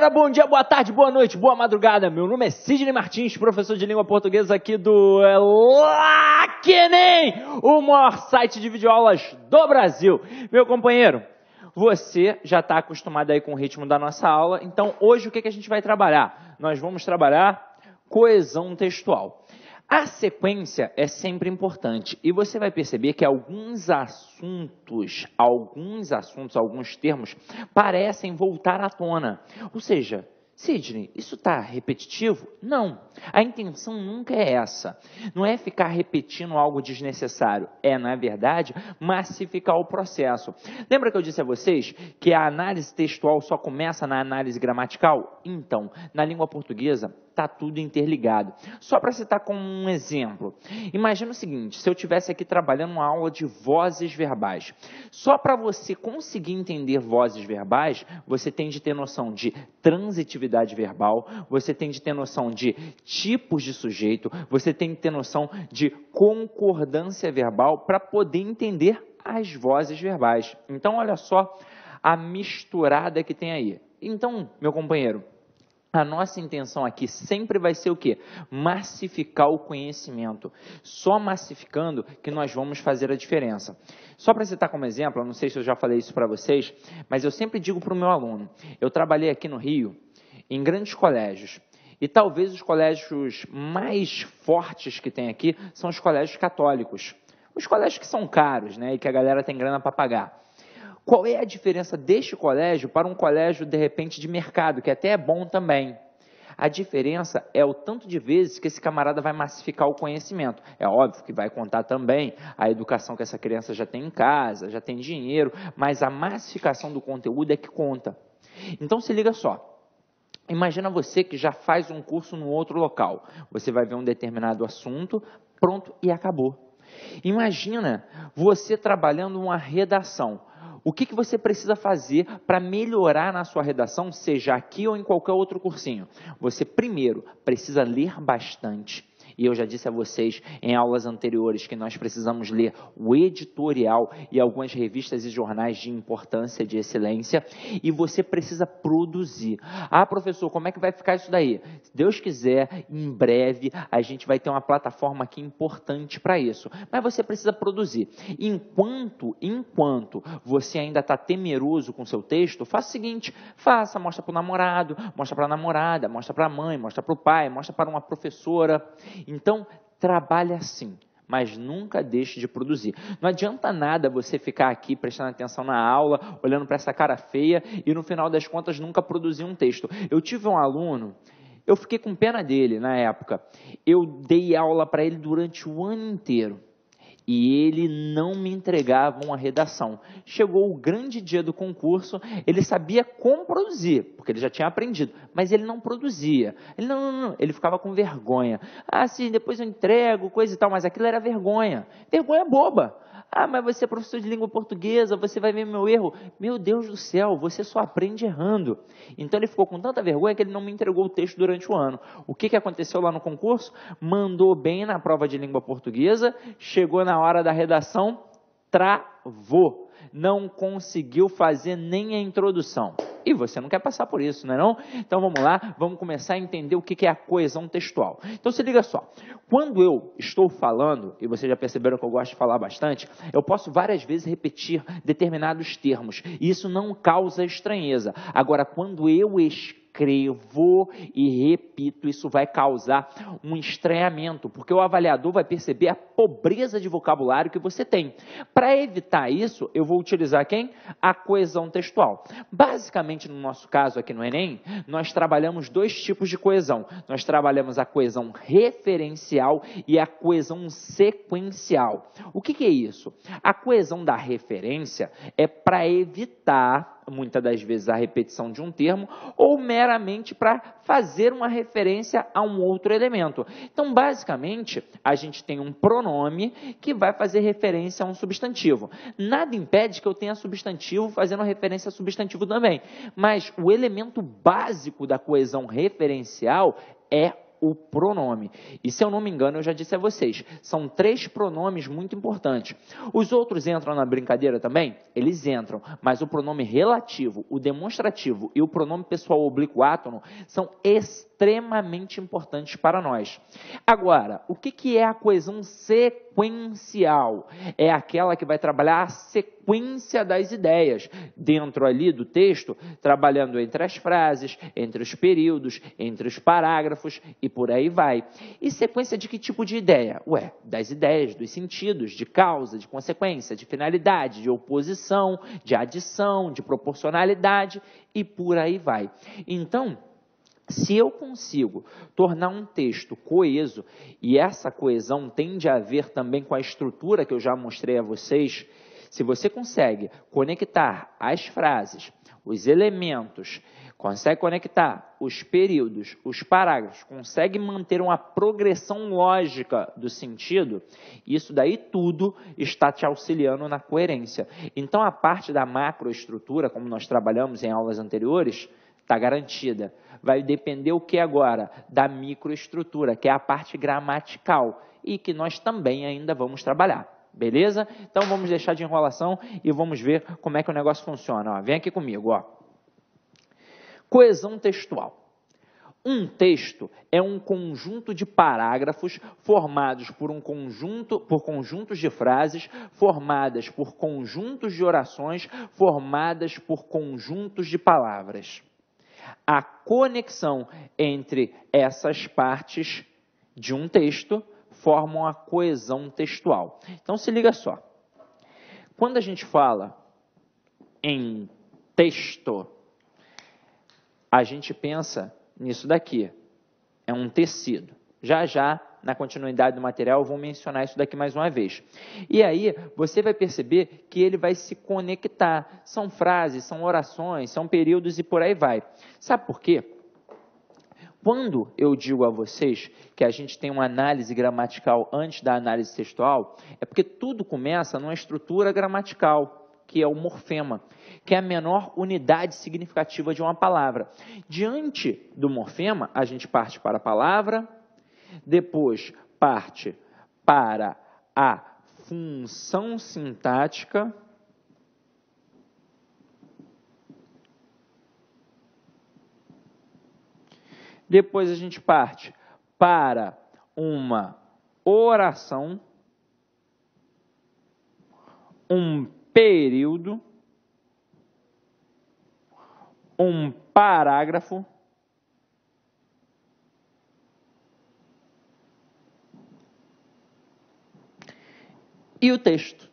galera, bom dia, boa tarde, boa noite, boa madrugada. Meu nome é Sidney Martins, professor de língua portuguesa aqui do eh, Laquenem, o maior site de videoaulas do Brasil. Meu companheiro, você já está acostumado aí com o ritmo da nossa aula, então hoje o que, que a gente vai trabalhar? Nós vamos trabalhar coesão textual. A sequência é sempre importante e você vai perceber que alguns assuntos, alguns assuntos, alguns termos parecem voltar à tona. Ou seja, Sidney, isso está repetitivo? Não. A intenção nunca é essa. Não é ficar repetindo algo desnecessário. É, na verdade, massificar o processo. Lembra que eu disse a vocês que a análise textual só começa na análise gramatical? Então, na língua portuguesa, está tudo interligado. Só para citar como um exemplo, imagina o seguinte: se eu tivesse aqui trabalhando uma aula de vozes verbais, só para você conseguir entender vozes verbais, você tem de ter noção de transitividade verbal, você tem de ter noção de tipos de sujeito, você tem de ter noção de concordância verbal para poder entender as vozes verbais. Então, olha só a misturada que tem aí. Então, meu companheiro, a nossa intenção aqui sempre vai ser o quê? Massificar o conhecimento. Só massificando que nós vamos fazer a diferença. Só para citar como exemplo, não sei se eu já falei isso para vocês, mas eu sempre digo para o meu aluno: eu trabalhei aqui no Rio, em grandes colégios. E talvez os colégios mais fortes que tem aqui são os colégios católicos. Os colégios que são caros, né? E que a galera tem grana para pagar. Qual é a diferença deste colégio para um colégio, de repente, de mercado, que até é bom também? A diferença é o tanto de vezes que esse camarada vai massificar o conhecimento. É óbvio que vai contar também a educação que essa criança já tem em casa, já tem dinheiro, mas a massificação do conteúdo é que conta. Então se liga só. Imagina você que já faz um curso no outro local. Você vai ver um determinado assunto, pronto e acabou. Imagina você trabalhando uma redação. O que, que você precisa fazer para melhorar na sua redação, seja aqui ou em qualquer outro cursinho? Você primeiro precisa ler bastante e eu já disse a vocês em aulas anteriores que nós precisamos ler o editorial e algumas revistas e jornais de importância, de excelência, e você precisa produzir. Ah, professor, como é que vai ficar isso daí? Se Deus quiser, em breve a gente vai ter uma plataforma aqui importante para isso. Mas você precisa produzir. Enquanto, enquanto você ainda está temeroso com seu texto, faça o seguinte: faça, mostra para o namorado, mostra para a namorada, mostra para a mãe, mostra para o pai, mostra para uma professora. Então, trabalhe assim, mas nunca deixe de produzir. Não adianta nada você ficar aqui prestando atenção na aula, olhando para essa cara feia e no final das contas nunca produzir um texto. Eu tive um aluno, eu fiquei com pena dele na época. Eu dei aula para ele durante o ano inteiro e ele não me entregava uma redação. Chegou o grande dia do concurso, ele sabia como produzir, porque ele já tinha aprendido, mas ele não produzia. Ele não, não, não. ele ficava com vergonha. Ah, sim, depois eu entrego, coisa e tal, mas aquilo era vergonha. Vergonha boba. Ah, mas você é professor de língua portuguesa, você vai ver meu erro. Meu Deus do céu, você só aprende errando. Então ele ficou com tanta vergonha que ele não me entregou o texto durante o ano. O que, que aconteceu lá no concurso? Mandou bem na prova de língua portuguesa, chegou na hora da redação, travou. Não conseguiu fazer nem a introdução e você não quer passar por isso, não é não? Então vamos lá, vamos começar a entender o que é a coesão textual. Então se liga só, quando eu estou falando, e vocês já perceberam que eu gosto de falar bastante, eu posso várias vezes repetir determinados termos, e isso não causa estranheza. Agora, quando eu escrevo, escrevo e repito, isso vai causar um estranhamento, porque o avaliador vai perceber a pobreza de vocabulário que você tem. Para evitar isso, eu vou utilizar quem? A coesão textual. Basicamente, no nosso caso aqui no Enem, nós trabalhamos dois tipos de coesão. Nós trabalhamos a coesão referencial e a coesão sequencial. O que, que é isso? A coesão da referência é para evitar muitas das vezes a repetição de um termo, ou meramente para fazer uma referência a um outro elemento. Então, basicamente, a gente tem um pronome que vai fazer referência a um substantivo. Nada impede que eu tenha substantivo fazendo referência a substantivo também, mas o elemento básico da coesão referencial é o pronome. E se eu não me engano, eu já disse a vocês, são três pronomes muito importantes. Os outros entram na brincadeira também? Eles entram, mas o pronome relativo, o demonstrativo e o pronome pessoal oblíquo átono são extremamente extremamente importantes para nós. Agora, o que, que é a coesão sequencial? É aquela que vai trabalhar a sequência das ideias, dentro ali do texto, trabalhando entre as frases, entre os períodos, entre os parágrafos e por aí vai. E sequência de que tipo de ideia? Ué, das ideias, dos sentidos, de causa, de consequência, de finalidade, de oposição, de adição, de proporcionalidade e por aí vai. Então, se eu consigo tornar um texto coeso, e essa coesão tende a ver também com a estrutura que eu já mostrei a vocês, se você consegue conectar as frases, os elementos, consegue conectar os períodos, os parágrafos, consegue manter uma progressão lógica do sentido, isso daí tudo está te auxiliando na coerência. Então, a parte da macroestrutura, como nós trabalhamos em aulas anteriores, está garantida. Vai depender o que agora? Da microestrutura, que é a parte gramatical e que nós também ainda vamos trabalhar. Beleza? Então vamos deixar de enrolação e vamos ver como é que o negócio funciona. Ó, vem aqui comigo. Ó. Coesão textual. Um texto é um conjunto de parágrafos formados por um conjunto por conjuntos de frases, formadas por conjuntos de orações, formadas por conjuntos de palavras a conexão entre essas partes de um texto formam a coesão textual. Então se liga só. Quando a gente fala em texto, a gente pensa nisso daqui. É um tecido. Já já na continuidade do material, eu vou mencionar isso daqui mais uma vez. E aí você vai perceber que ele vai se conectar. São frases, são orações, são períodos e por aí vai. Sabe por quê? Quando eu digo a vocês que a gente tem uma análise gramatical antes da análise textual, é porque tudo começa numa estrutura gramatical, que é o morfema, que é a menor unidade significativa de uma palavra. Diante do morfema, a gente parte para a palavra, depois parte para a função sintática. Depois a gente parte para uma oração, um período, um parágrafo. e o texto.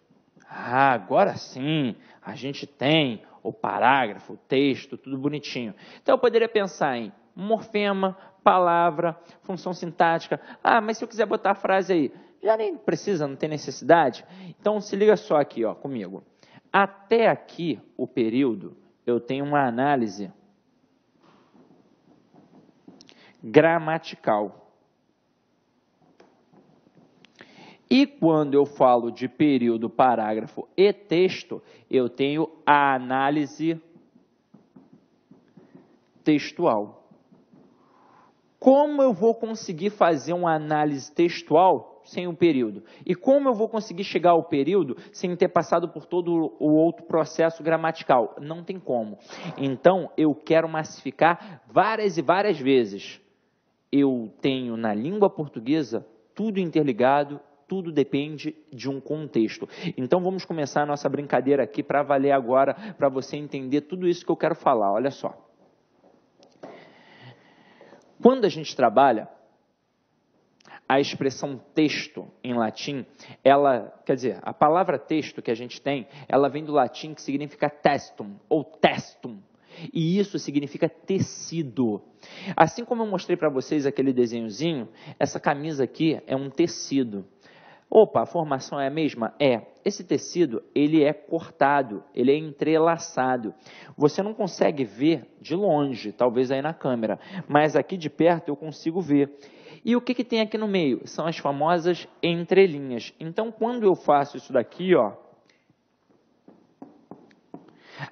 Ah, agora sim, a gente tem o parágrafo, o texto, tudo bonitinho. Então eu poderia pensar em morfema, palavra, função sintática. Ah, mas se eu quiser botar a frase aí, já nem precisa, não tem necessidade. Então se liga só aqui, ó, comigo. Até aqui o período, eu tenho uma análise gramatical. E quando eu falo de período, parágrafo e texto, eu tenho a análise textual. Como eu vou conseguir fazer uma análise textual sem um período? E como eu vou conseguir chegar ao período sem ter passado por todo o outro processo gramatical? Não tem como. Então, eu quero massificar várias e várias vezes. Eu tenho na língua portuguesa tudo interligado tudo depende de um contexto. Então vamos começar a nossa brincadeira aqui para valer agora, para você entender tudo isso que eu quero falar. Olha só. Quando a gente trabalha, a expressão texto em latim, ela, quer dizer, a palavra texto que a gente tem, ela vem do latim que significa testum ou testum. E isso significa tecido. Assim como eu mostrei para vocês aquele desenhozinho, essa camisa aqui é um tecido. Opa, a formação é a mesma? É. Esse tecido, ele é cortado, ele é entrelaçado. Você não consegue ver de longe, talvez aí na câmera, mas aqui de perto eu consigo ver. E o que, que tem aqui no meio? São as famosas entrelinhas. Então, quando eu faço isso daqui, ó,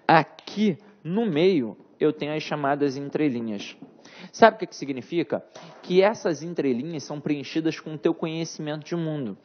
aqui no meio eu tenho as chamadas entrelinhas. Sabe o que, que significa? Que essas entrelinhas são preenchidas com o teu conhecimento de mundo.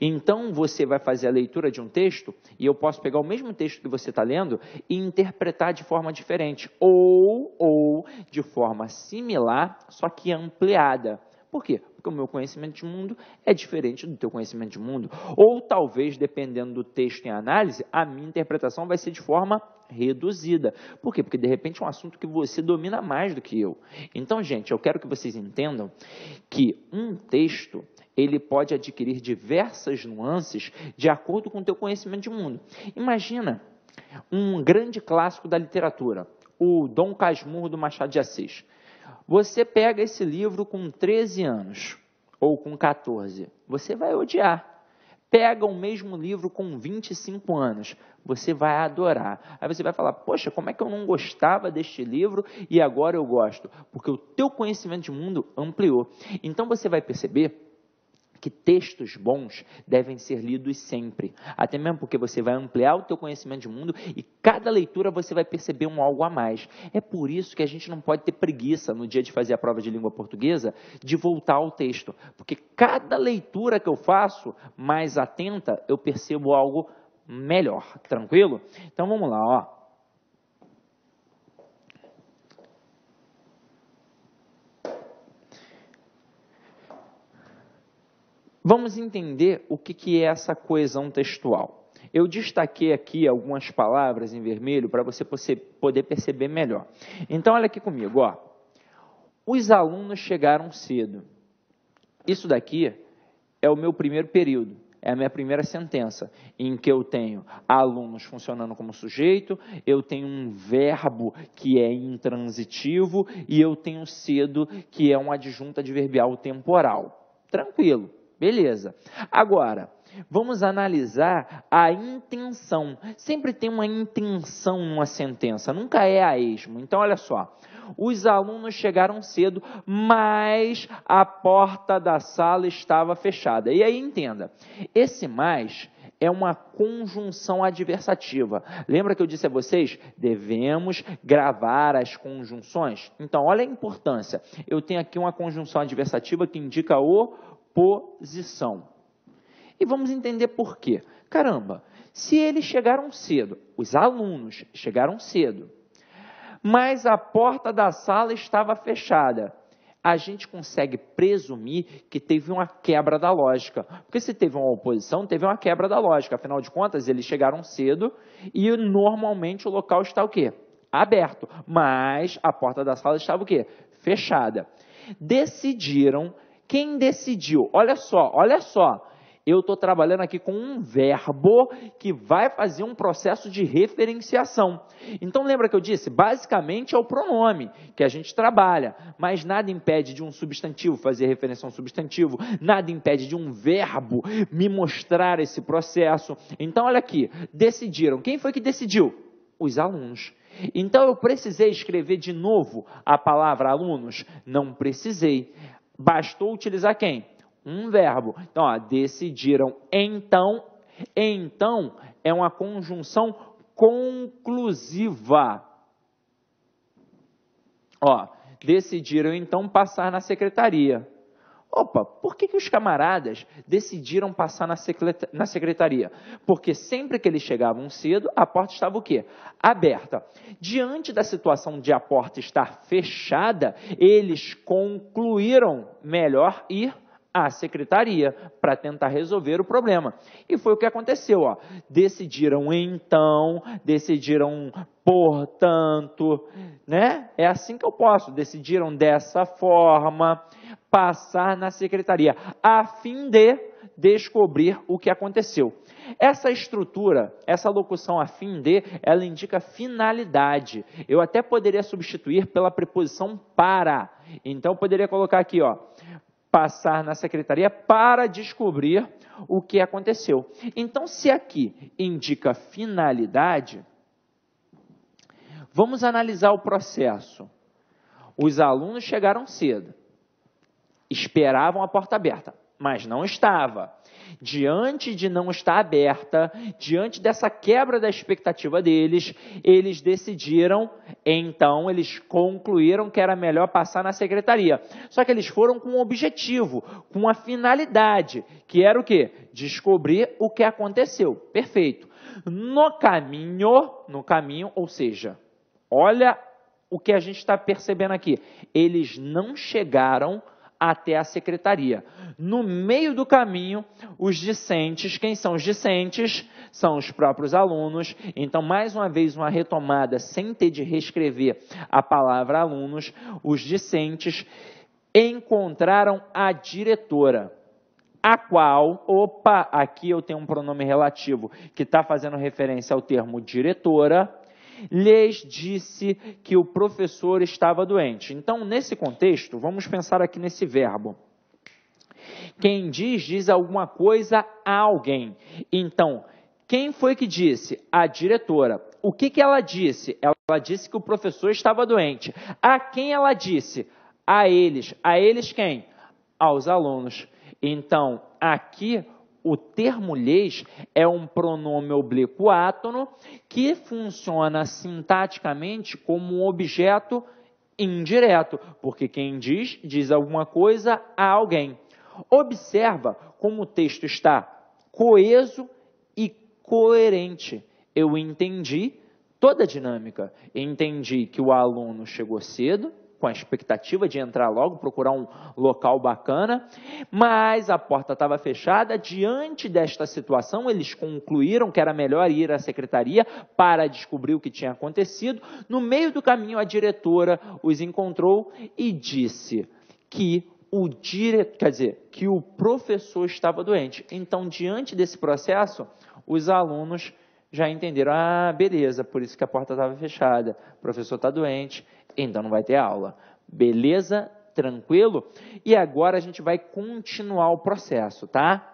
Então você vai fazer a leitura de um texto e eu posso pegar o mesmo texto que você está lendo e interpretar de forma diferente ou ou de forma similar, só que ampliada. Por quê? Porque o meu conhecimento de mundo é diferente do teu conhecimento de mundo. Ou talvez, dependendo do texto em análise, a minha interpretação vai ser de forma reduzida. Por quê? Porque de repente é um assunto que você domina mais do que eu. Então, gente, eu quero que vocês entendam que um texto ele pode adquirir diversas nuances de acordo com o teu conhecimento de mundo. Imagina um grande clássico da literatura, o Dom Casmurro do Machado de Assis. Você pega esse livro com 13 anos ou com 14, você vai odiar. Pega o mesmo livro com 25 anos, você vai adorar. Aí você vai falar: Poxa, como é que eu não gostava deste livro e agora eu gosto? Porque o teu conhecimento de mundo ampliou. Então você vai perceber que textos bons devem ser lidos sempre. Até mesmo porque você vai ampliar o teu conhecimento de mundo e cada leitura você vai perceber um algo a mais. É por isso que a gente não pode ter preguiça no dia de fazer a prova de língua portuguesa de voltar ao texto, porque cada leitura que eu faço, mais atenta, eu percebo algo melhor, tranquilo? Então vamos lá, ó. Vamos entender o que, que é essa coesão textual. Eu destaquei aqui algumas palavras em vermelho para você poder perceber melhor. Então, olha aqui comigo. Ó. Os alunos chegaram cedo. Isso daqui é o meu primeiro período é a minha primeira sentença, em que eu tenho alunos funcionando como sujeito, eu tenho um verbo que é intransitivo e eu tenho cedo, que é um adjunto adverbial temporal. Tranquilo, Beleza. Agora, vamos analisar a intenção. Sempre tem uma intenção numa sentença, nunca é a esmo. Então, olha só. Os alunos chegaram cedo, mas a porta da sala estava fechada. E aí, entenda: esse mais é uma conjunção adversativa. Lembra que eu disse a vocês? Devemos gravar as conjunções? Então, olha a importância. Eu tenho aqui uma conjunção adversativa que indica o posição. E vamos entender por quê. Caramba, se eles chegaram cedo, os alunos chegaram cedo, mas a porta da sala estava fechada, a gente consegue presumir que teve uma quebra da lógica. Porque se teve uma oposição, teve uma quebra da lógica. Afinal de contas, eles chegaram cedo e normalmente o local está o quê? Aberto. Mas a porta da sala estava o quê? Fechada. Decidiram quem decidiu? Olha só, olha só. Eu estou trabalhando aqui com um verbo que vai fazer um processo de referenciação. Então, lembra que eu disse? Basicamente é o pronome que a gente trabalha, mas nada impede de um substantivo fazer referência a um substantivo, nada impede de um verbo me mostrar esse processo. Então, olha aqui: decidiram. Quem foi que decidiu? Os alunos. Então eu precisei escrever de novo a palavra alunos? Não precisei. Bastou utilizar quem? Um verbo. Então, ó, decidiram então. Então é uma conjunção conclusiva. Ó, decidiram então passar na secretaria. Opa, por que, que os camaradas decidiram passar na secretaria? Porque sempre que eles chegavam cedo, a porta estava o quê? Aberta. Diante da situação de a porta estar fechada, eles concluíram melhor ir à secretaria para tentar resolver o problema. E foi o que aconteceu. Ó. Decidiram então, decidiram portanto, né? É assim que eu posso. Decidiram dessa forma passar na secretaria a fim de descobrir o que aconteceu. Essa estrutura, essa locução a fim de, ela indica finalidade. Eu até poderia substituir pela preposição para. Então eu poderia colocar aqui, ó, passar na secretaria para descobrir o que aconteceu. Então, se aqui indica finalidade, vamos analisar o processo. Os alunos chegaram cedo, esperavam a porta aberta mas não estava. Diante de não estar aberta, diante dessa quebra da expectativa deles, eles decidiram, então, eles concluíram que era melhor passar na secretaria. Só que eles foram com um objetivo, com uma finalidade, que era o quê? Descobrir o que aconteceu. Perfeito. No caminho, no caminho, ou seja, olha o que a gente está percebendo aqui. Eles não chegaram até a secretaria. No meio do caminho, os discentes, quem são os discentes? São os próprios alunos. Então, mais uma vez, uma retomada sem ter de reescrever a palavra alunos. Os discentes encontraram a diretora, a qual, opa, aqui eu tenho um pronome relativo que está fazendo referência ao termo diretora, lhes disse que o professor estava doente. Então, nesse contexto, vamos pensar aqui nesse verbo. Quem diz, diz alguma coisa a alguém. Então, quem foi que disse? A diretora. O que, que ela disse? Ela disse que o professor estava doente. A quem ela disse? A eles. A eles quem? Aos alunos. Então, aqui o termo lhes é um pronome oblíquo átono que funciona sintaticamente como um objeto indireto, porque quem diz, diz alguma coisa a alguém. Observa como o texto está coeso e coerente. Eu entendi toda a dinâmica. Entendi que o aluno chegou cedo, com a expectativa de entrar logo, procurar um local bacana, mas a porta estava fechada. Diante desta situação, eles concluíram que era melhor ir à secretaria para descobrir o que tinha acontecido. No meio do caminho, a diretora os encontrou e disse que o diretor, quer dizer, que o professor estava doente. Então, diante desse processo, os alunos já entenderam, ah, beleza, por isso que a porta estava fechada, o professor está doente, então não vai ter aula. Beleza? Tranquilo? E agora a gente vai continuar o processo, tá?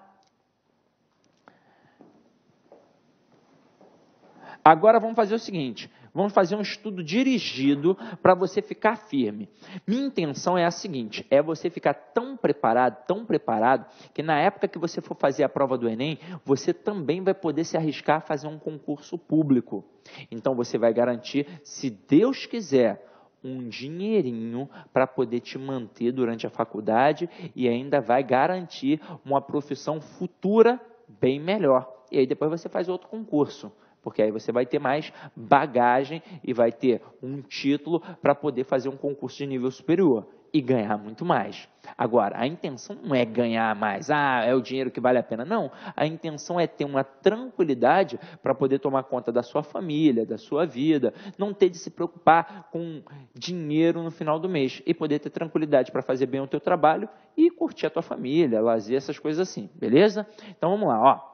Agora vamos fazer o seguinte: vamos fazer um estudo dirigido para você ficar firme. Minha intenção é a seguinte: é você ficar tão preparado, tão preparado, que na época que você for fazer a prova do Enem, você também vai poder se arriscar a fazer um concurso público. Então você vai garantir, se Deus quiser, um dinheirinho para poder te manter durante a faculdade e ainda vai garantir uma profissão futura bem melhor. E aí depois você faz outro concurso, porque aí você vai ter mais bagagem e vai ter um título para poder fazer um concurso de nível superior e ganhar muito mais. Agora, a intenção não é ganhar mais, ah, é o dinheiro que vale a pena. Não, a intenção é ter uma tranquilidade para poder tomar conta da sua família, da sua vida, não ter de se preocupar com dinheiro no final do mês e poder ter tranquilidade para fazer bem o teu trabalho e curtir a tua família, lazer, essas coisas assim, beleza? Então vamos lá, ó.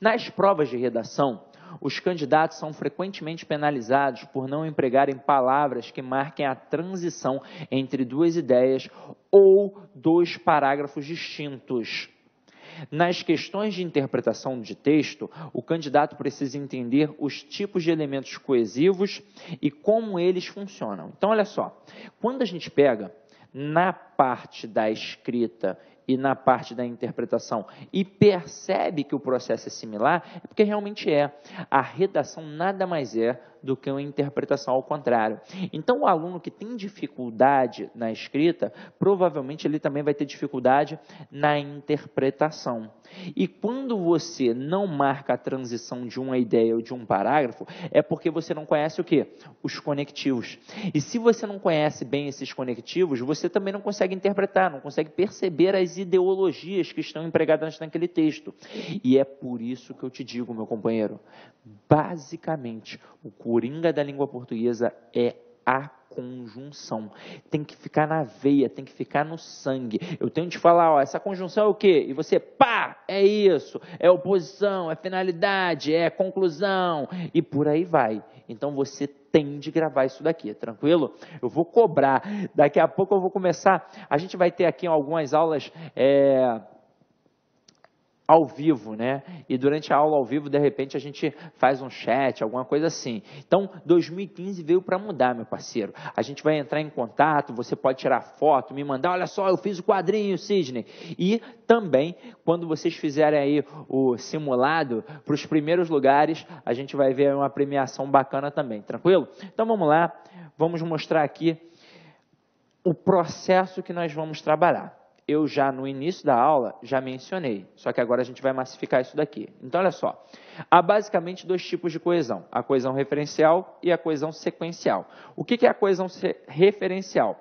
Nas provas de redação, os candidatos são frequentemente penalizados por não empregarem palavras que marquem a transição entre duas ideias ou dois parágrafos distintos. Nas questões de interpretação de texto, o candidato precisa entender os tipos de elementos coesivos e como eles funcionam. Então, olha só, quando a gente pega na parte da escrita e na parte da interpretação e percebe que o processo é similar, é porque realmente é. A redação nada mais é do que uma interpretação ao contrário. Então, o aluno que tem dificuldade na escrita, provavelmente ele também vai ter dificuldade na interpretação. E quando você não marca a transição de uma ideia ou de um parágrafo, é porque você não conhece o que? Os conectivos. E se você não conhece bem esses conectivos, você também não consegue interpretar, não consegue perceber as ideologias que estão empregadas naquele texto. E é por isso que eu te digo, meu companheiro, basicamente o curso coringa da língua portuguesa é a conjunção. Tem que ficar na veia, tem que ficar no sangue. Eu tenho que te falar, ó, essa conjunção é o quê? E você, pá, é isso, é oposição, é finalidade, é conclusão, e por aí vai. Então você tem de gravar isso daqui, tranquilo? Eu vou cobrar. Daqui a pouco eu vou começar. A gente vai ter aqui algumas aulas. É ao vivo, né? E durante a aula ao vivo, de repente, a gente faz um chat, alguma coisa assim. Então, 2015 veio para mudar, meu parceiro. A gente vai entrar em contato, você pode tirar foto, me mandar, olha só, eu fiz o quadrinho, Sidney. E também, quando vocês fizerem aí o simulado para os primeiros lugares, a gente vai ver uma premiação bacana também, tranquilo? Então, vamos lá, vamos mostrar aqui o processo que nós vamos trabalhar eu já no início da aula já mencionei, só que agora a gente vai massificar isso daqui. Então, olha só. Há basicamente dois tipos de coesão: a coesão referencial e a coesão sequencial. O que é a coesão referencial?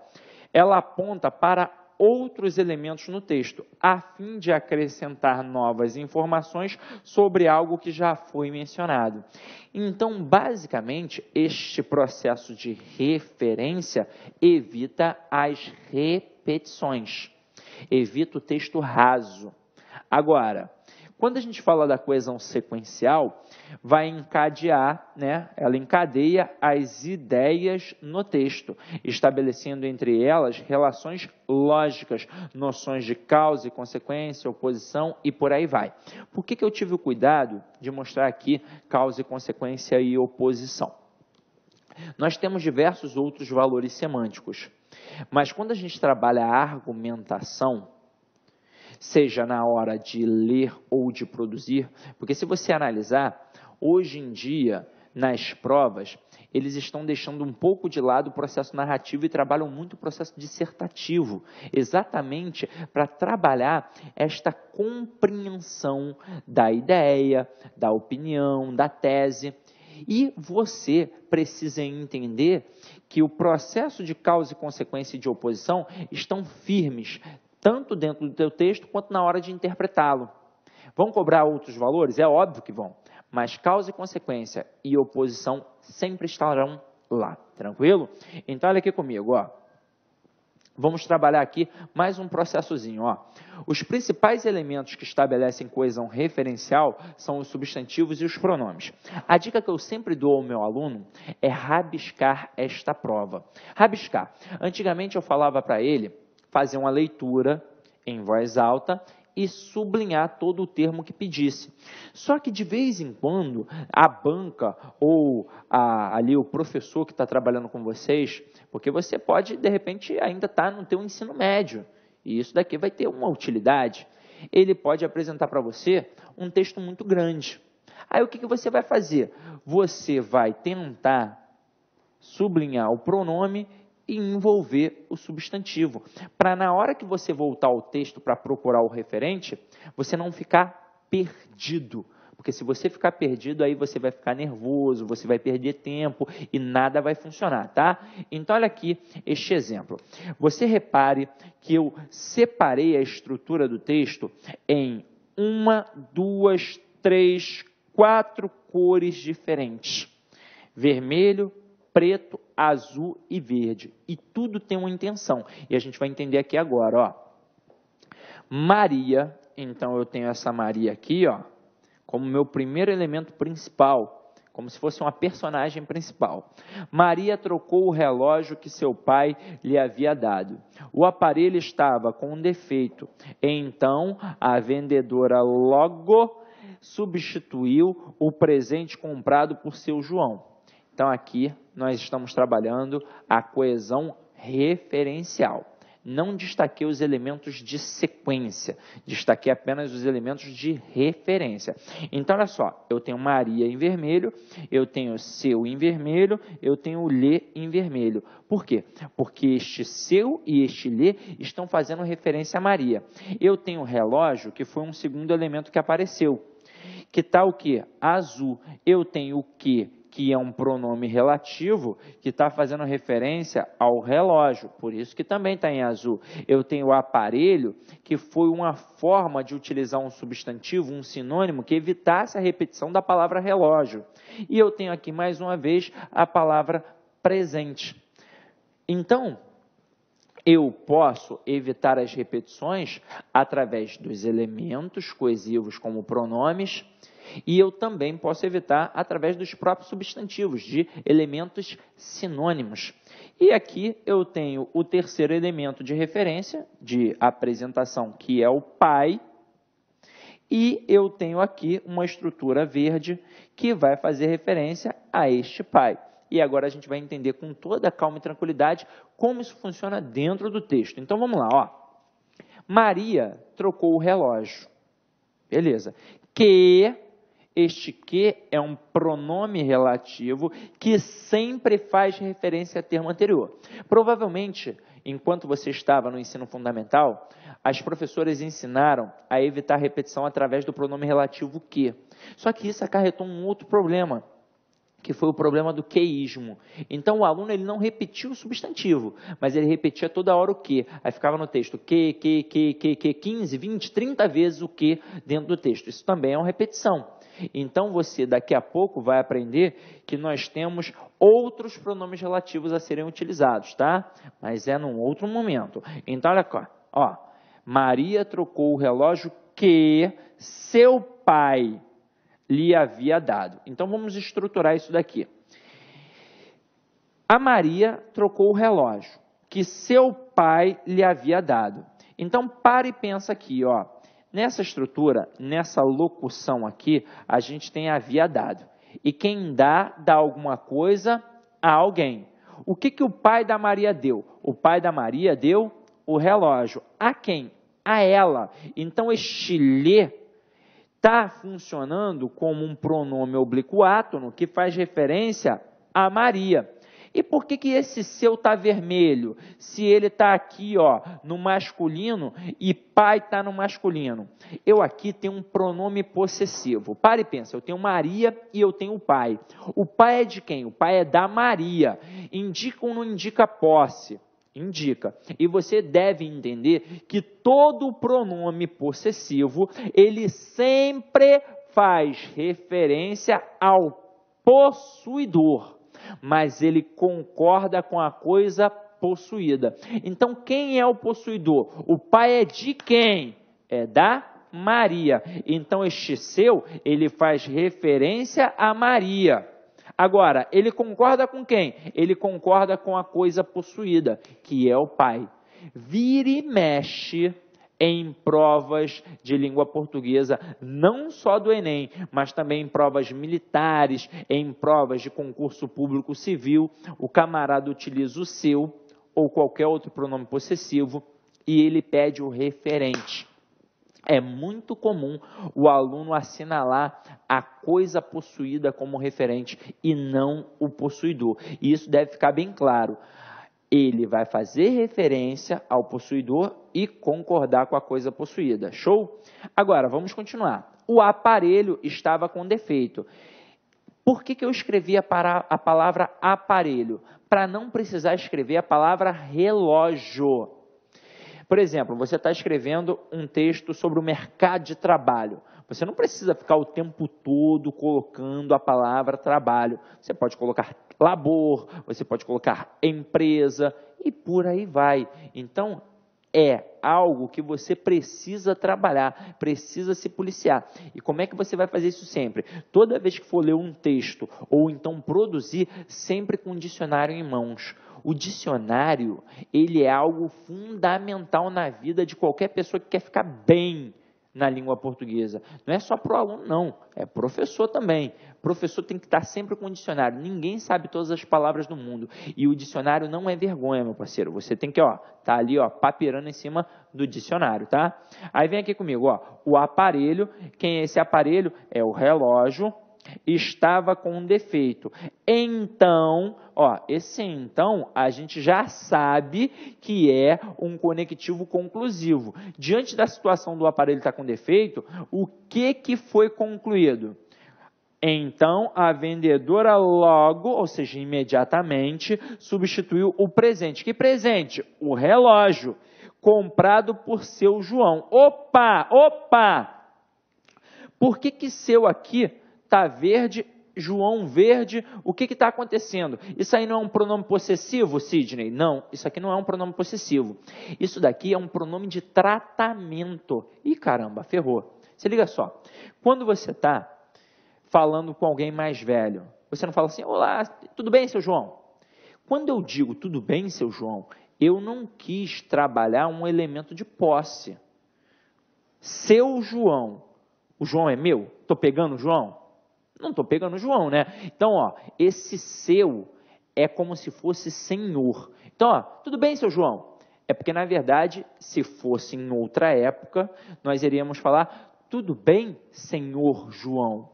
Ela aponta para outros elementos no texto, a fim de acrescentar novas informações sobre algo que já foi mencionado. Então, basicamente, este processo de referência evita as repetições evita o texto raso. Agora, quando a gente fala da coesão sequencial, vai encadear, né? ela encadeia as ideias no texto, estabelecendo entre elas relações lógicas, noções de causa e consequência, oposição e por aí vai. Por que, que eu tive o cuidado de mostrar aqui causa e consequência e oposição? Nós temos diversos outros valores semânticos. Mas quando a gente trabalha a argumentação, seja na hora de ler ou de produzir, porque se você analisar, hoje em dia, nas provas, eles estão deixando um pouco de lado o processo narrativo e trabalham muito o processo dissertativo, exatamente para trabalhar esta compreensão da ideia, da opinião, da tese. E você precisa entender que o processo de causa e consequência de oposição estão firmes, tanto dentro do teu texto quanto na hora de interpretá-lo. Vão cobrar outros valores? É óbvio que vão, mas causa e consequência e oposição sempre estarão lá, tranquilo? Então olha aqui comigo, ó. Vamos trabalhar aqui mais um processozinho. Ó. Os principais elementos que estabelecem coesão referencial são os substantivos e os pronomes. A dica que eu sempre dou ao meu aluno é rabiscar esta prova. Rabiscar. Antigamente eu falava para ele fazer uma leitura em voz alta e sublinhar todo o termo que pedisse. Só que de vez em quando a banca ou a, ali o professor que está trabalhando com vocês, porque você pode de repente ainda estar tá no teu ensino médio e isso daqui vai ter uma utilidade. Ele pode apresentar para você um texto muito grande. Aí o que, que você vai fazer? Você vai tentar sublinhar o pronome e envolver o substantivo, para na hora que você voltar ao texto para procurar o referente, você não ficar perdido. Porque se você ficar perdido, aí você vai ficar nervoso, você vai perder tempo e nada vai funcionar, tá? Então, olha aqui este exemplo. Você repare que eu separei a estrutura do texto em uma, duas, três, quatro cores diferentes: vermelho, preto, azul e verde. E tudo tem uma intenção. E a gente vai entender aqui agora, ó. Maria, então eu tenho essa Maria aqui, ó, como meu primeiro elemento principal, como se fosse uma personagem principal. Maria trocou o relógio que seu pai lhe havia dado. O aparelho estava com um defeito. Então, a vendedora logo substituiu o presente comprado por seu João. Então, aqui nós estamos trabalhando a coesão referencial. Não destaquei os elementos de sequência, destaquei apenas os elementos de referência. Então, olha só, eu tenho Maria em vermelho, eu tenho seu em vermelho, eu tenho lê em vermelho. Por quê? Porque este seu e este lê estão fazendo referência a Maria. Eu tenho relógio, que foi um segundo elemento que apareceu. Que tal tá o que? Azul. Eu tenho o que que é um pronome relativo, que está fazendo referência ao relógio, por isso que também está em azul. Eu tenho aparelho, que foi uma forma de utilizar um substantivo, um sinônimo, que evitasse a repetição da palavra relógio. E eu tenho aqui mais uma vez a palavra presente. Então, eu posso evitar as repetições através dos elementos coesivos, como pronomes e eu também posso evitar através dos próprios substantivos, de elementos sinônimos. E aqui eu tenho o terceiro elemento de referência, de apresentação, que é o pai. E eu tenho aqui uma estrutura verde que vai fazer referência a este pai. E agora a gente vai entender com toda calma e tranquilidade como isso funciona dentro do texto. Então vamos lá, ó. Maria trocou o relógio. Beleza. Que este que é um pronome relativo que sempre faz referência a termo anterior. Provavelmente, enquanto você estava no ensino fundamental, as professoras ensinaram a evitar repetição através do pronome relativo que. Só que isso acarretou um outro problema, que foi o problema do queísmo. Então o aluno ele não repetiu o substantivo, mas ele repetia toda hora o que. Aí ficava no texto que, que, que, que, que, 15, 20, 30 vezes o que dentro do texto. Isso também é uma repetição. Então você daqui a pouco vai aprender que nós temos outros pronomes relativos a serem utilizados, tá? Mas é num outro momento. Então olha cá, ó. Maria trocou o relógio que seu pai lhe havia dado. Então vamos estruturar isso daqui. A Maria trocou o relógio que seu pai lhe havia dado. Então pare e pensa aqui, ó. Nessa estrutura, nessa locução aqui, a gente tem havia dado. E quem dá, dá alguma coisa a alguém. O que, que o pai da Maria deu? O pai da Maria deu o relógio. A quem? A ela. Então, este lê está funcionando como um pronome obliquato, no que faz referência a Maria. E por que, que esse seu está vermelho? Se ele está aqui ó, no masculino e pai está no masculino. Eu aqui tenho um pronome possessivo. Pare e pensa, eu tenho Maria e eu tenho o pai. O pai é de quem? O pai é da Maria. Indica ou não indica posse? indica. E você deve entender que todo pronome possessivo, ele sempre faz referência ao possuidor mas ele concorda com a coisa possuída. Então, quem é o possuidor? O pai é de quem? É da Maria. Então, este seu, ele faz referência a Maria. Agora, ele concorda com quem? Ele concorda com a coisa possuída, que é o pai. Vira e mexe em provas de língua portuguesa, não só do Enem, mas também em provas militares, em provas de concurso público civil, o camarada utiliza o seu ou qualquer outro pronome possessivo e ele pede o referente. É muito comum o aluno assinalar a coisa possuída como referente e não o possuidor. E isso deve ficar bem claro ele vai fazer referência ao possuidor e concordar com a coisa possuída. Show? Agora, vamos continuar. O aparelho estava com defeito. Por que, que eu escrevi a, para, a palavra aparelho? Para não precisar escrever a palavra relógio. Por exemplo, você está escrevendo um texto sobre o mercado de trabalho. Você não precisa ficar o tempo todo colocando a palavra trabalho. Você pode colocar labor, você pode colocar empresa e por aí vai. Então, é algo que você precisa trabalhar, precisa se policiar. E como é que você vai fazer isso sempre? Toda vez que for ler um texto ou então produzir, sempre com o dicionário em mãos. O dicionário, ele é algo fundamental na vida de qualquer pessoa que quer ficar bem na língua portuguesa. Não é só para o aluno, não. É professor também. Professor tem que estar sempre com o dicionário. Ninguém sabe todas as palavras do mundo. E o dicionário não é vergonha, meu parceiro. Você tem que, ó, tá ali, ó, papeirando em cima do dicionário, tá? Aí vem aqui comigo, ó. O aparelho. Quem é esse aparelho? É o relógio estava com um defeito. Então, ó, esse então a gente já sabe que é um conectivo conclusivo. Diante da situação do aparelho estar com defeito, o que que foi concluído? Então a vendedora logo, ou seja, imediatamente, substituiu o presente. Que presente? O relógio comprado por seu João. Opa, opa! Por que que seu aqui Está verde, João verde, o que está acontecendo? Isso aí não é um pronome possessivo, Sidney? Não, isso aqui não é um pronome possessivo. Isso daqui é um pronome de tratamento. Ih, caramba, ferrou. Se liga só. Quando você está falando com alguém mais velho, você não fala assim, olá, tudo bem, seu João? Quando eu digo tudo bem, seu João, eu não quis trabalhar um elemento de posse. Seu João. O João é meu? Estou pegando o João? Não estou pegando o João, né? Então, ó, esse seu é como se fosse senhor. Então, ó, tudo bem, seu João? É porque, na verdade, se fosse em outra época, nós iríamos falar, tudo bem, senhor João.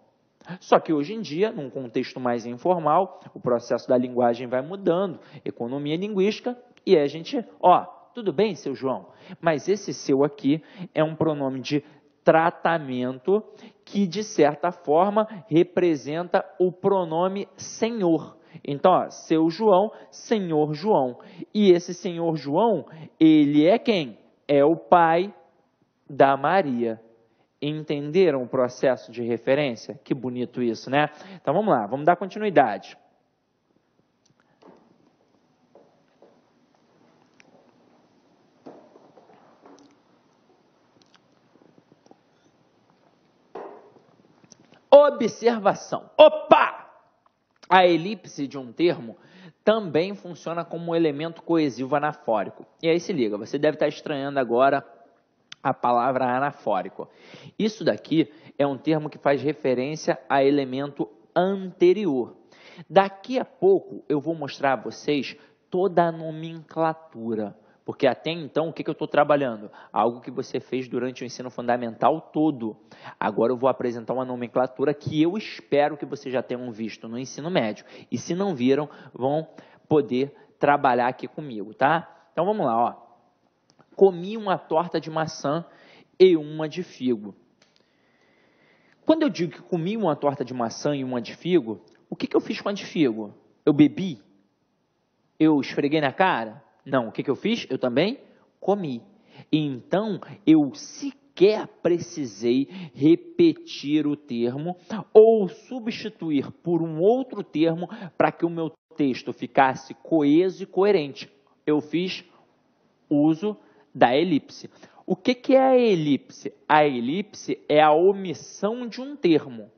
Só que hoje em dia, num contexto mais informal, o processo da linguagem vai mudando, economia linguística, e a gente, ó, tudo bem, seu João, mas esse seu aqui é um pronome de tratamento que, de certa forma, representa o pronome Senhor. Então, ó, seu João, Senhor João. E esse Senhor João, ele é quem? É o pai da Maria. Entenderam o processo de referência? Que bonito isso, né? Então vamos lá, vamos dar continuidade. observação. Opa! A elipse de um termo também funciona como um elemento coesivo anafórico. E aí se liga, você deve estar estranhando agora a palavra anafórico. Isso daqui é um termo que faz referência a elemento anterior. Daqui a pouco eu vou mostrar a vocês toda a nomenclatura porque até então, o que, que eu estou trabalhando? Algo que você fez durante o ensino fundamental todo. Agora eu vou apresentar uma nomenclatura que eu espero que vocês já tenham visto no ensino médio. E se não viram, vão poder trabalhar aqui comigo, tá? Então vamos lá, ó. Comi uma torta de maçã e uma de figo. Quando eu digo que comi uma torta de maçã e uma de figo, o que, que eu fiz com a de figo? Eu bebi? Eu esfreguei na cara? Não, o que, que eu fiz? Eu também comi. Então eu sequer precisei repetir o termo ou substituir por um outro termo para que o meu texto ficasse coeso e coerente. Eu fiz uso da elipse. O que, que é a elipse? A elipse é a omissão de um termo.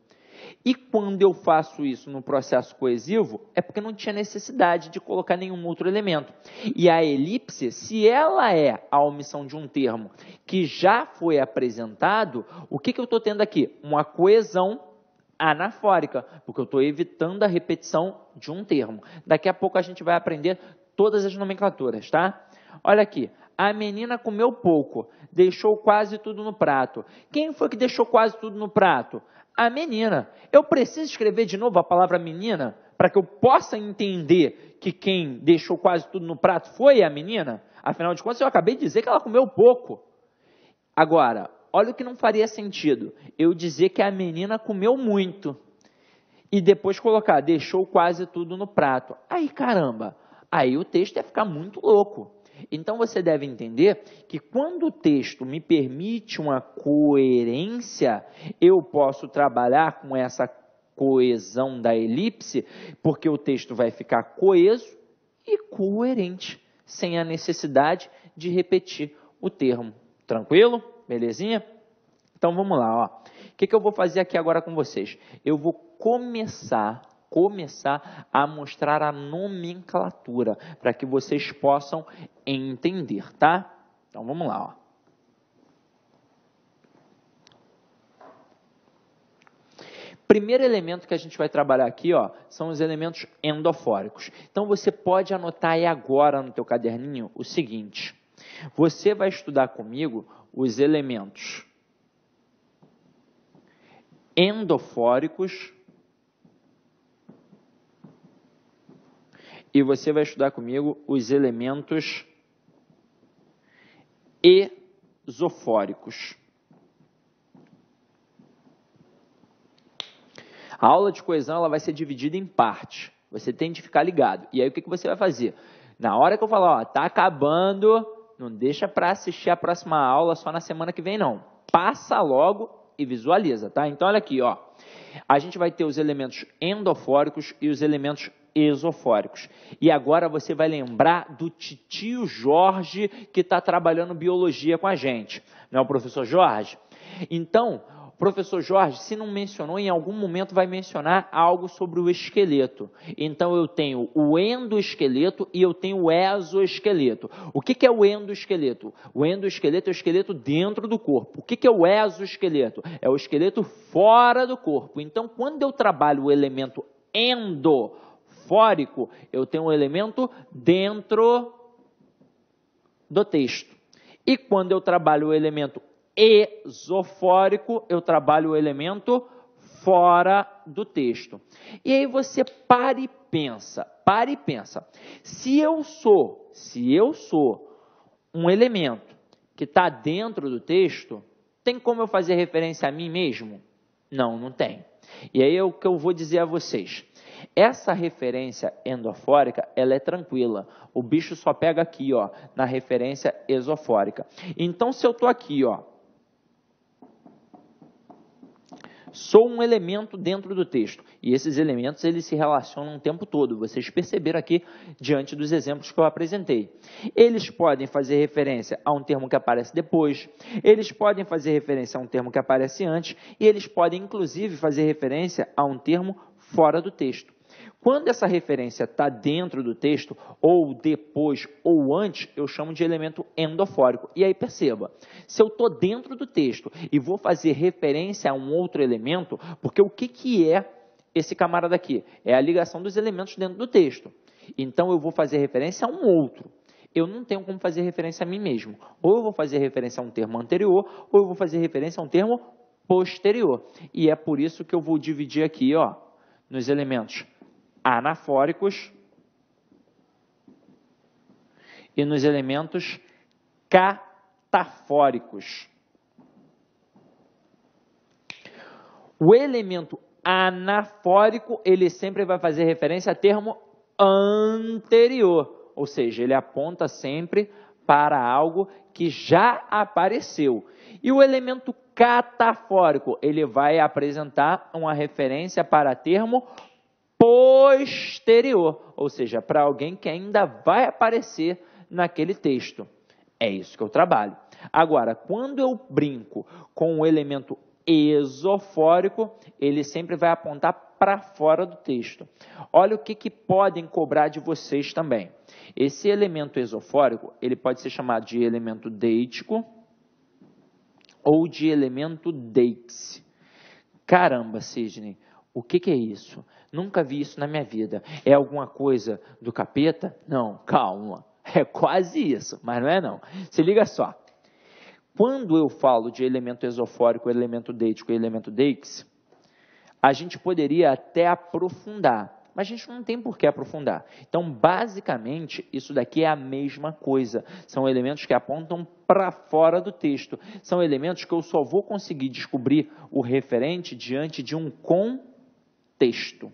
E quando eu faço isso no processo coesivo, é porque não tinha necessidade de colocar nenhum outro elemento. E a elipse, se ela é a omissão de um termo que já foi apresentado, o que, que eu estou tendo aqui? Uma coesão anafórica, porque eu estou evitando a repetição de um termo. Daqui a pouco a gente vai aprender todas as nomenclaturas, tá? Olha aqui, a menina comeu pouco, deixou quase tudo no prato. Quem foi que deixou quase tudo no prato? a menina. Eu preciso escrever de novo a palavra menina para que eu possa entender que quem deixou quase tudo no prato foi a menina? Afinal de contas, eu acabei de dizer que ela comeu pouco. Agora, olha o que não faria sentido. Eu dizer que a menina comeu muito e depois colocar deixou quase tudo no prato. Aí, caramba, aí o texto ia ficar muito louco. Então você deve entender que quando o texto me permite uma coerência, eu posso trabalhar com essa coesão da elipse, porque o texto vai ficar coeso e coerente, sem a necessidade de repetir o termo. Tranquilo? Belezinha? Então vamos lá, ó. O que, que eu vou fazer aqui agora com vocês? Eu vou começar começar a mostrar a nomenclatura para que vocês possam entender, tá? Então vamos lá, ó. Primeiro elemento que a gente vai trabalhar aqui, ó, são os elementos endofóricos. Então você pode anotar aí agora no teu caderninho o seguinte: você vai estudar comigo os elementos endofóricos e você vai estudar comigo os elementos esofóricos. A aula de coesão ela vai ser dividida em partes. Você tem de ficar ligado. E aí o que, que você vai fazer? Na hora que eu falar, ó, tá acabando, não deixa para assistir a próxima aula só na semana que vem, não. Passa logo e visualiza, tá? Então olha aqui, ó a gente vai ter os elementos endofóricos e os elementos exofóricos. E agora você vai lembrar do tio Jorge que está trabalhando biologia com a gente, não é o professor Jorge? Então, professor Jorge, se não mencionou, em algum momento vai mencionar algo sobre o esqueleto. Então eu tenho o endoesqueleto e eu tenho o exoesqueleto. O que, que é o endoesqueleto? O endoesqueleto é o esqueleto dentro do corpo. O que, que é o exoesqueleto? É o esqueleto fora do corpo. Então, quando eu trabalho o elemento endofórico, eu tenho um elemento dentro do texto. E quando eu trabalho o elemento exofórico, eu trabalho o elemento fora do texto. E aí você para e pensa, para e pensa. Se eu sou, se eu sou um elemento que está dentro do texto, tem como eu fazer referência a mim mesmo? Não, não tem. E aí é o que eu vou dizer a vocês. Essa referência endofórica, ela é tranquila. O bicho só pega aqui, ó, na referência exofórica. Então, se eu estou aqui, ó, sou um elemento dentro do texto. E esses elementos eles se relacionam o tempo todo. Vocês perceberam aqui diante dos exemplos que eu apresentei. Eles podem fazer referência a um termo que aparece depois, eles podem fazer referência a um termo que aparece antes, e eles podem inclusive fazer referência a um termo fora do texto. Quando essa referência está dentro do texto, ou depois, ou antes, eu chamo de elemento endofórico. E aí perceba, se eu estou dentro do texto e vou fazer referência a um outro elemento, porque o que, que é esse camarada aqui? É a ligação dos elementos dentro do texto. Então eu vou fazer referência a um outro eu não tenho como fazer referência a mim mesmo. Ou eu vou fazer referência a um termo anterior, ou eu vou fazer referência a um termo posterior. E é por isso que eu vou dividir aqui, ó, nos elementos anafóricos e nos elementos catafóricos. O elemento anafórico, ele sempre vai fazer referência a termo anterior, ou seja, ele aponta sempre para algo que já apareceu. E o elemento catafórico, ele vai apresentar uma referência para termo posterior, ou seja, para alguém que ainda vai aparecer naquele texto. É isso que eu trabalho. Agora, quando eu brinco com o elemento exofórico, ele sempre vai apontar para fora do texto. Olha o que, que podem cobrar de vocês também. Esse elemento exofórico, ele pode ser chamado de elemento deítico ou de elemento deite. Caramba, Sidney, o que, que é isso? Nunca vi isso na minha vida. É alguma coisa do capeta? Não, calma. É quase isso, mas não é não. Se liga só. Quando eu falo de elemento esofórico, elemento deitico e elemento deixe, a gente poderia até aprofundar, mas a gente não tem por que aprofundar. Então, basicamente, isso daqui é a mesma coisa. São elementos que apontam para fora do texto. São elementos que eu só vou conseguir descobrir o referente diante de um com contexto.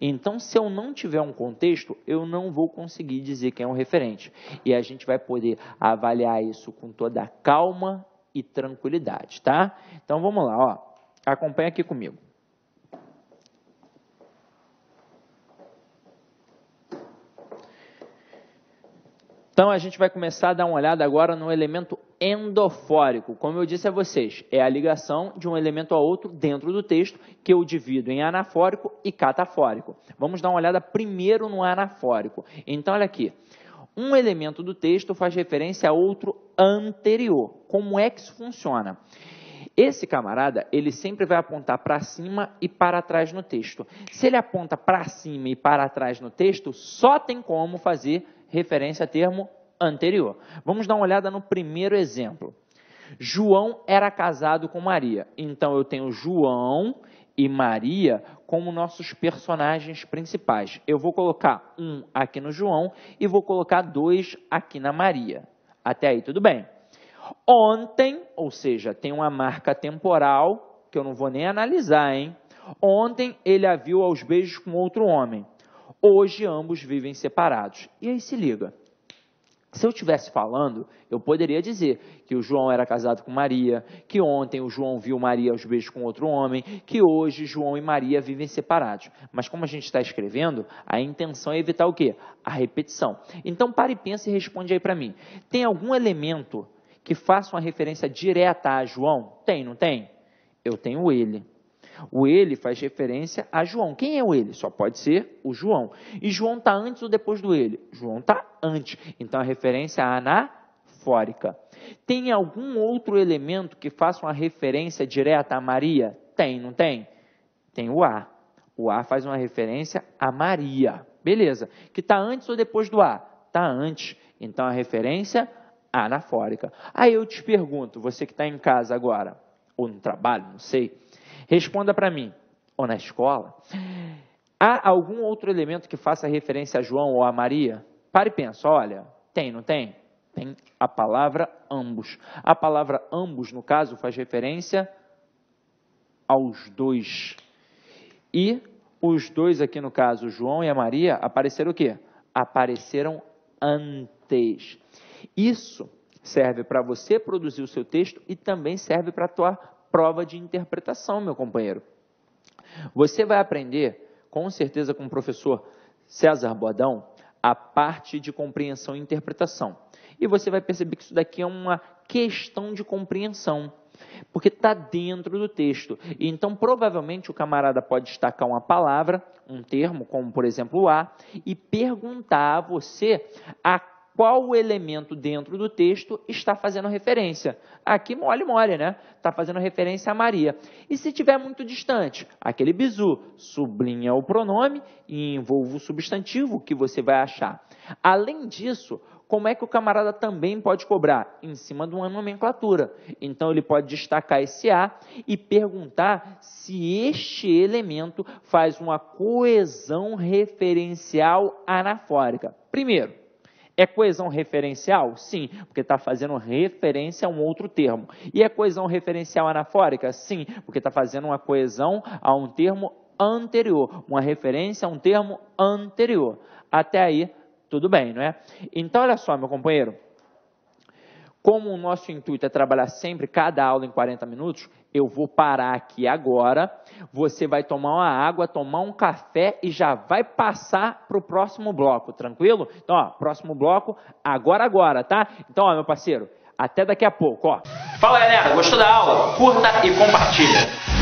Então, se eu não tiver um contexto, eu não vou conseguir dizer quem é o referente. E a gente vai poder avaliar isso com toda calma e tranquilidade, tá? Então, vamos lá, ó. Acompanha aqui comigo. Então a gente vai começar a dar uma olhada agora no elemento endofórico. Como eu disse a vocês, é a ligação de um elemento a outro dentro do texto que eu divido em anafórico e catafórico. Vamos dar uma olhada primeiro no anafórico. Então olha aqui. Um elemento do texto faz referência a outro anterior. Como é que isso funciona? Esse camarada, ele sempre vai apontar para cima e para trás no texto. Se ele aponta para cima e para trás no texto, só tem como fazer referência a termo anterior. Vamos dar uma olhada no primeiro exemplo. João era casado com Maria. Então eu tenho João e Maria como nossos personagens principais. Eu vou colocar um aqui no João e vou colocar dois aqui na Maria. Até aí tudo bem. Ontem, ou seja, tem uma marca temporal que eu não vou nem analisar, hein? Ontem ele a viu aos beijos com outro homem. Hoje ambos vivem separados. E aí se liga. Se eu estivesse falando, eu poderia dizer que o João era casado com Maria, que ontem o João viu Maria aos beijos com outro homem, que hoje João e Maria vivem separados. Mas como a gente está escrevendo, a intenção é evitar o quê? A repetição. Então para e pensa e responde aí para mim. Tem algum elemento que faça uma referência direta a João? Tem, não tem? Eu tenho ele. O ele faz referência a João. Quem é o ele? Só pode ser o João. E João está antes ou depois do ele? João está antes. Então a referência é anafórica. Tem algum outro elemento que faça uma referência direta a Maria? Tem, não tem? Tem o A. O A faz uma referência a Maria. Beleza. Que está antes ou depois do A? Está antes. Então a referência anafórica. Aí eu te pergunto, você que está em casa agora, ou no trabalho, não sei Responda para mim, ou na escola, há algum outro elemento que faça referência a João ou a Maria? Pare e pensa, olha, tem, não tem? Tem a palavra ambos. A palavra ambos, no caso, faz referência aos dois. E os dois aqui, no caso, João e a Maria, apareceram o quê? Apareceram antes. Isso serve para você produzir o seu texto e também serve para a tua prova de interpretação, meu companheiro. Você vai aprender, com certeza, com o professor César Bodão, a parte de compreensão e interpretação. E você vai perceber que isso daqui é uma questão de compreensão, porque está dentro do texto. E então, provavelmente, o camarada pode destacar uma palavra, um termo, como por exemplo a, e perguntar a você a qual elemento dentro do texto está fazendo referência. Aqui, mole, mole, né? Está fazendo referência a Maria. E se tiver muito distante, aquele bizu sublinha o pronome e envolve o substantivo que você vai achar. Além disso, como é que o camarada também pode cobrar? Em cima de uma nomenclatura. Então, ele pode destacar esse A e perguntar se este elemento faz uma coesão referencial anafórica. Primeiro, é coesão referencial? Sim, porque está fazendo referência a um outro termo. E é coesão referencial anafórica? Sim, porque está fazendo uma coesão a um termo anterior, uma referência a um termo anterior. Até aí, tudo bem, não é? Então, olha só, meu companheiro. Como o nosso intuito é trabalhar sempre cada aula em 40 minutos, eu vou parar aqui agora. Você vai tomar uma água, tomar um café e já vai passar para o próximo bloco, tranquilo? Então, ó, próximo bloco, agora, agora, tá? Então, ó, meu parceiro, até daqui a pouco, ó. Fala galera, gostou da aula? Curta e compartilha.